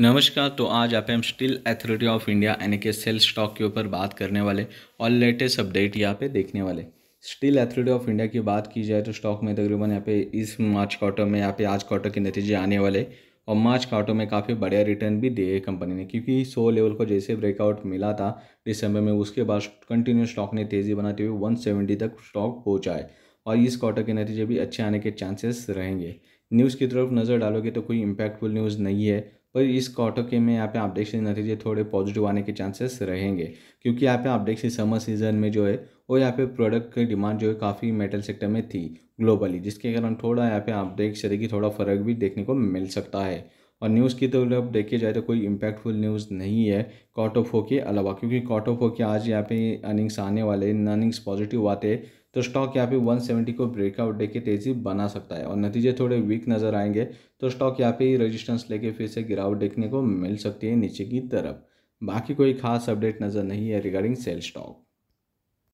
नमस्कार तो आज आप हम स्टील अथॉरिटी ऑफ इंडिया यानी कि सेल स्टॉक के ऊपर बात करने वाले और लेटेस्ट अपडेट यहाँ पे देखने वाले स्टील अथॉरिटी ऑफ इंडिया की बात की जाए तो स्टॉक में तकरीबन यहाँ पे इस मार्च क्वार्टर में यहाँ पे आज क्वार्टर के नतीजे आने वाले और मार्च क्वार्टर में काफ़ी बढ़िया रिटर्न भी दिए कंपनी ने क्योंकि सो लेवल को जैसे ब्रेकआउट मिला था दिसंबर में उसके बाद कंटिन्यू स्टॉक ने तेज़ी बनाते हुए वन सेवेंटी तक स्टॉक पहुँचाए और इस क्वार्टर के नतीजे भी अच्छे आने के चांसेस रहेंगे न्यूज़ की तरफ नज़र डालोगे तो कोई इम्पैक्टफुल न्यूज़ नहीं है पर इस क्वार्टर के में यहाँ पे आप देख सकते नतीजे थोड़े पॉजिटिव आने के चांसेस रहेंगे क्योंकि यहाँ पे आप देख सकते समर सीजन में जो है वो यहाँ पे प्रोडक्ट की डिमांड जो है काफ़ी मेटल सेक्टर में थी ग्लोबली जिसके कारण थोड़ा यहाँ पे आप अपडेट की थोड़ा फर्क भी देखने को मिल सकता है और न्यूज़ की तरफ तो अब मतलब देखी जाए तो कोई इम्पैक्टफुल न्यूज़ नहीं है कॉट ऑफ हो के अलावा क्योंकि कॉट ऑफ हो के आज यहाँ पे अर्निंग्स आने वाले अर्निंग्स पॉजिटिव आते तो स्टॉक यहाँ पे 170 को ब्रेकआउट देके तेज़ी बना सकता है और नतीजे थोड़े वीक नज़र आएंगे तो स्टॉक यहाँ पे रजिस्टेंस लेके फिर से गिरावट देखने को मिल सकती है नीचे की तरफ बाकी कोई खास अपडेट नज़र नहीं है रिगार्डिंग सेल स्टॉक